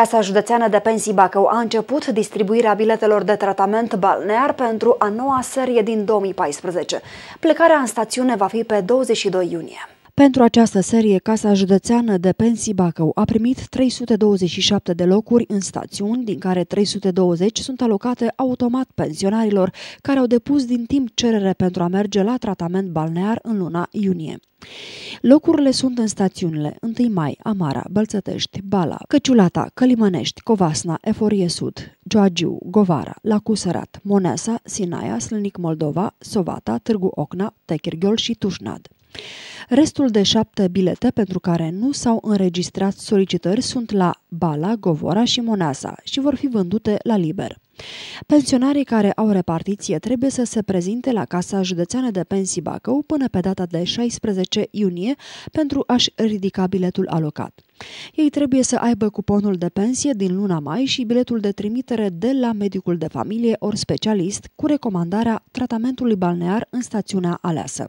Casa Județeană de Pensii Bacău a început distribuirea biletelor de tratament balnear pentru a noua serie din 2014. Plecarea în stațiune va fi pe 22 iunie. Pentru această serie, Casa Județeană de Pensii Bacău a primit 327 de locuri în stațiuni, din care 320 sunt alocate automat pensionarilor care au depus din timp cerere pentru a merge la tratament balnear în luna iunie. Locurile sunt în stațiunile 1 Mai, Amara, Bălțătești, Bala, Căciulata, Călimănești, Covasna, Eforie Sud, Gioagiu, Govara, Lacusărat, Moneasa, Sinaia, Slănic Moldova, Sovata, Târgu Ocna, Techirghiol și Tușnad. Restul de șapte bilete pentru care nu s-au înregistrat solicitări sunt la Bala, Govora și Moneasa și vor fi vândute la liber. Pensionarii care au repartiție trebuie să se prezinte la Casa Județeană de Pensii Bacău până pe data de 16 iunie pentru a-și ridica biletul alocat. Ei trebuie să aibă cuponul de pensie din luna mai și biletul de trimitere de la medicul de familie ori specialist cu recomandarea tratamentului balnear în stațiunea aleasă.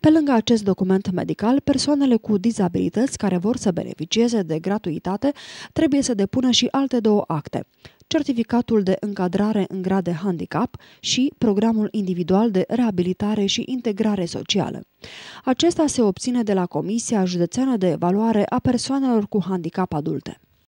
Pe lângă acest document medical, persoanele cu dizabilități care vor să beneficieze de gratuitate trebuie să depună și alte două acte certificatul de încadrare în grad de handicap și programul individual de reabilitare și integrare socială. Acesta se obține de la Comisia Județeană de Evaluare a Persoanelor cu Handicap Adulte.